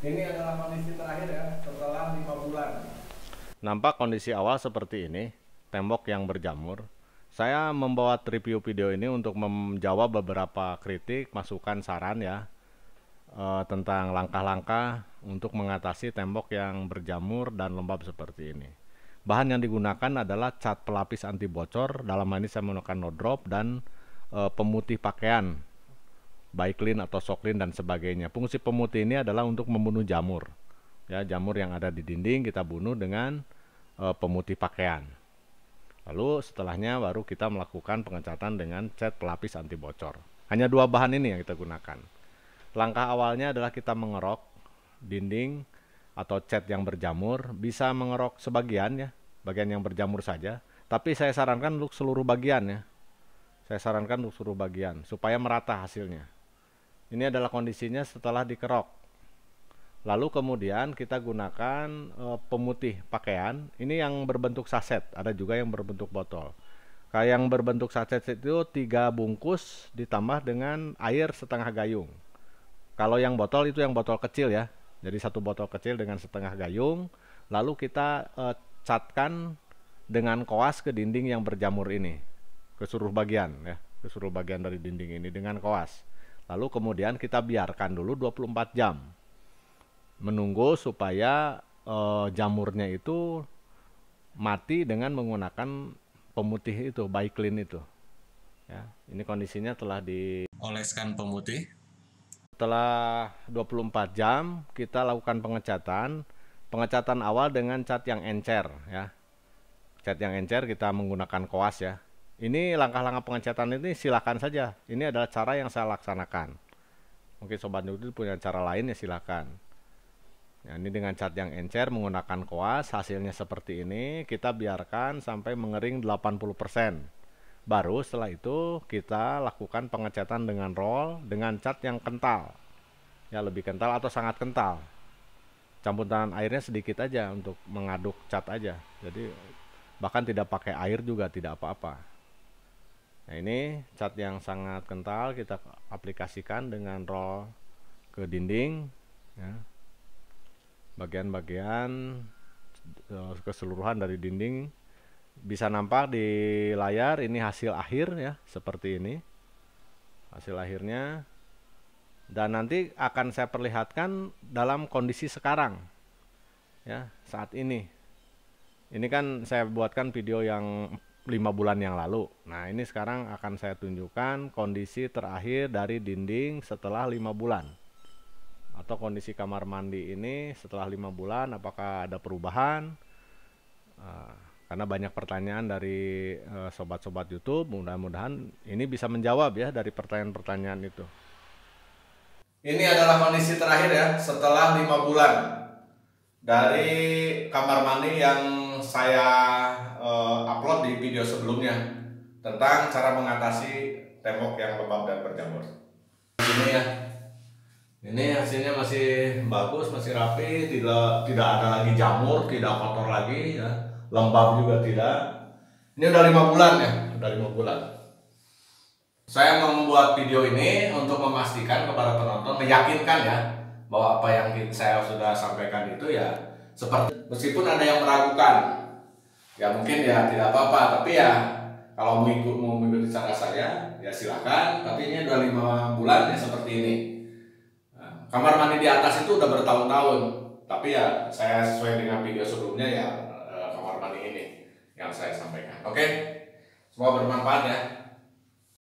Ini adalah kondisi terakhir ya setelah lima bulan. Nampak kondisi awal seperti ini, tembok yang berjamur. Saya membawa review video ini untuk menjawab beberapa kritik, masukan, saran ya eh, tentang langkah-langkah untuk mengatasi tembok yang berjamur dan lembab seperti ini. Bahan yang digunakan adalah cat pelapis anti bocor, dalam ini saya menggunakan no drop dan eh, pemutih pakaian baiklin atau soklin dan sebagainya. Fungsi pemutih ini adalah untuk membunuh jamur. Ya, jamur yang ada di dinding kita bunuh dengan e, pemutih pakaian. Lalu setelahnya baru kita melakukan pengecatan dengan cat pelapis anti bocor. Hanya dua bahan ini yang kita gunakan. Langkah awalnya adalah kita mengerok dinding atau cat yang berjamur, bisa mengerok sebagian ya, bagian yang berjamur saja, tapi saya sarankan untuk seluruh bagian ya. Saya sarankan untuk seluruh bagian supaya merata hasilnya. Ini adalah kondisinya setelah dikerok. Lalu kemudian kita gunakan e, pemutih pakaian. Ini yang berbentuk saset, ada juga yang berbentuk botol. Kayak yang berbentuk saset itu tiga bungkus ditambah dengan air setengah gayung. Kalau yang botol itu yang botol kecil ya. Jadi satu botol kecil dengan setengah gayung. Lalu kita e, catkan dengan koas ke dinding yang berjamur ini ke seluruh bagian ya ke seluruh bagian dari dinding ini dengan koas Lalu kemudian kita biarkan dulu 24 jam. Menunggu supaya e, jamurnya itu mati dengan menggunakan pemutih itu, clean itu. Ya, ini kondisinya telah dioleskan pemutih. Setelah 24 jam kita lakukan pengecatan. Pengecatan awal dengan cat yang encer ya. Cat yang encer kita menggunakan koas ya ini langkah-langkah pengecatan ini silakan saja. Ini adalah cara yang saya laksanakan. Mungkin sobat Nudit punya cara lain ya silakan. Nah, ini dengan cat yang encer menggunakan koas hasilnya seperti ini kita biarkan sampai mengering 80%. Baru setelah itu kita lakukan pengecatan dengan roll dengan cat yang kental. Ya lebih kental atau sangat kental. Campuran airnya sedikit aja untuk mengaduk cat aja. Jadi bahkan tidak pakai air juga tidak apa-apa. Nah ini cat yang sangat kental kita aplikasikan dengan roll ke dinding ya. Bagian-bagian eh, keseluruhan dari dinding bisa nampak di layar ini hasil akhir ya seperti ini hasil akhirnya dan nanti akan saya perlihatkan dalam kondisi sekarang ya saat ini ini kan saya buatkan video yang lima bulan yang lalu. Nah ini sekarang akan saya tunjukkan kondisi terakhir dari dinding setelah lima bulan atau kondisi kamar mandi ini setelah lima bulan apakah ada perubahan ah, karena banyak pertanyaan dari eh, sobat-sobat YouTube mudah-mudahan ini bisa menjawab ya dari pertanyaan-pertanyaan itu ini adalah kondisi terakhir ya setelah lima bulan dari kamar mandi yang saya uh, upload di video sebelumnya tentang cara mengatasi tembok yang lembab dan berjamur. Ini ya. Ini hasilnya masih bagus, masih rapi, tidak tidak ada lagi jamur, tidak kotor lagi ya. Lembab juga tidak. Ini udah lima bulan ya, udah lima bulan. Saya membuat video ini untuk memastikan kepada penonton, meyakinkan ya bahwa apa yang saya sudah sampaikan itu ya seperti meskipun ada yang meragukan ya mungkin ya tidak apa-apa tapi ya kalau mau ikut mau mengikuti cara saya ya silahkan tapi ini udah lima bulan ya seperti ini nah, kamar mandi di atas itu udah bertahun-tahun tapi ya saya sesuai dengan video sebelumnya ya eh, kamar mandi ini yang saya sampaikan oke semua semoga bermanfaat ya